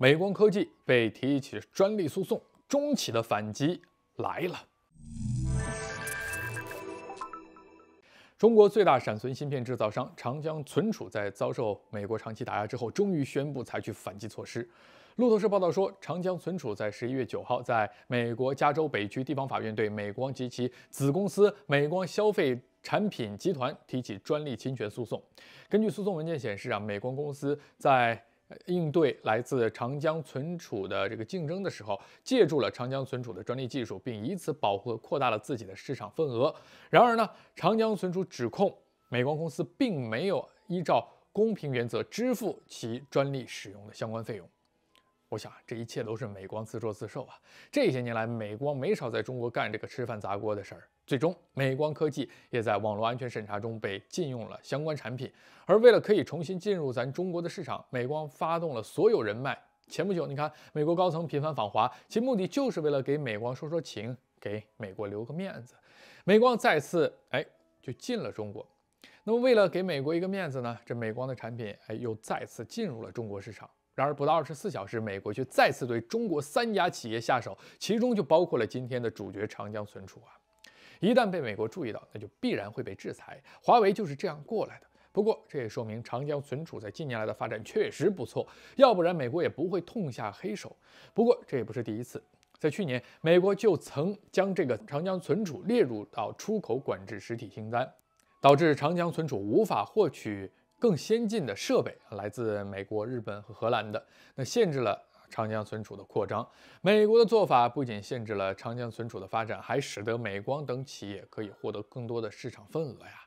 美光科技被提起专利诉讼，中企的反击来了。中国最大闪存芯片制造商长江存储在遭受美国长期打压之后，终于宣布采取反击措施。路透社报道说，长江存储在十一月九号，在美国加州北区地方法院对美光及其子公司美光消费产品集团提起专利侵权诉讼。根据诉讼文件显示，啊，美光公司在应对来自长江存储的这个竞争的时候，借助了长江存储的专利技术，并以此保护和扩大了自己的市场份额。然而呢，长江存储指控美光公司并没有依照公平原则支付其专利使用的相关费用。我想，这一切都是美光自作自受啊！这些年来，美光没少在中国干这个吃饭砸锅的事儿。最终，美光科技也在网络安全审查中被禁用了相关产品。而为了可以重新进入咱中国的市场，美光发动了所有人脉。前不久，你看，美国高层频繁访华，其目的就是为了给美光说说情，给美国留个面子。美光再次哎就进了中国。那么，为了给美国一个面子呢，这美光的产品哎又再次进入了中国市场。然而，不到二十四小时，美国却再次对中国三家企业下手，其中就包括了今天的主角长江存储啊。一旦被美国注意到，那就必然会被制裁。华为就是这样过来的。不过，这也说明长江存储在近年来的发展确实不错，要不然美国也不会痛下黑手。不过，这也不是第一次，在去年，美国就曾将这个长江存储列入到出口管制实体清单，导致长江存储无法获取。更先进的设备来自美国、日本和荷兰的，那限制了长江存储的扩张。美国的做法不仅限制了长江存储的发展，还使得美光等企业可以获得更多的市场份额呀。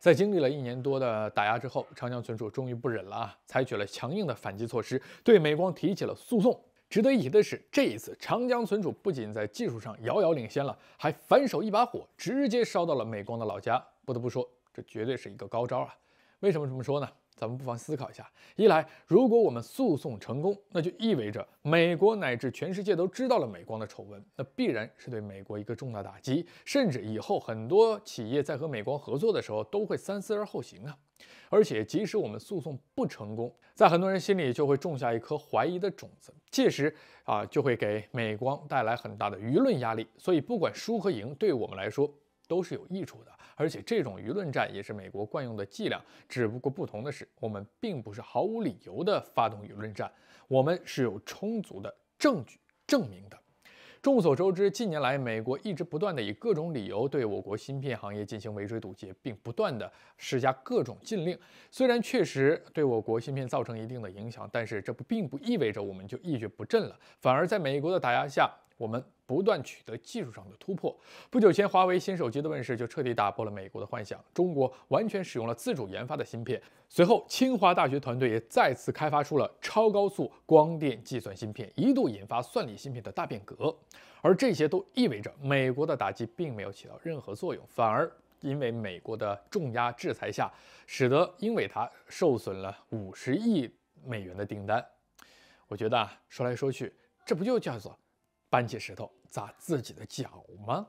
在经历了一年多的打压之后，长江存储终于不忍了啊，采取了强硬的反击措施，对美光提起了诉讼。值得一提的是，这一次长江存储不仅在技术上遥遥领先了，还反手一把火，直接烧到了美光的老家。不得不说，这绝对是一个高招啊！为什么这么说呢？咱们不妨思考一下。一来，如果我们诉讼成功，那就意味着美国乃至全世界都知道了美光的丑闻，那必然是对美国一个重大打击，甚至以后很多企业在和美光合作的时候都会三思而后行啊。而且，即使我们诉讼不成功，在很多人心里就会种下一颗怀疑的种子，届时啊就会给美光带来很大的舆论压力。所以，不管输和赢，对我们来说。都是有益处的，而且这种舆论战也是美国惯用的伎俩，只不过不同的是，我们并不是毫无理由的发动舆论战，我们是有充足的证据证明的。众所周知，近年来美国一直不断地以各种理由对我国芯片行业进行围追堵截，并不断地施加各种禁令，虽然确实对我国芯片造成一定的影响，但是这不并不意味着我们就一蹶不振了，反而在美国的打压下，我们。不断取得技术上的突破。不久前，华为新手机的问世就彻底打破了美国的幻想，中国完全使用了自主研发的芯片。随后，清华大学团队也再次开发出了超高速光电计算芯片，一度引发算力芯片的大变革。而这些都意味着，美国的打击并没有起到任何作用，反而因为美国的重压制裁下，使得英伟达受损了五十亿美元的订单。我觉得啊，说来说去，这不就叫做？搬起石头砸自己的脚吗？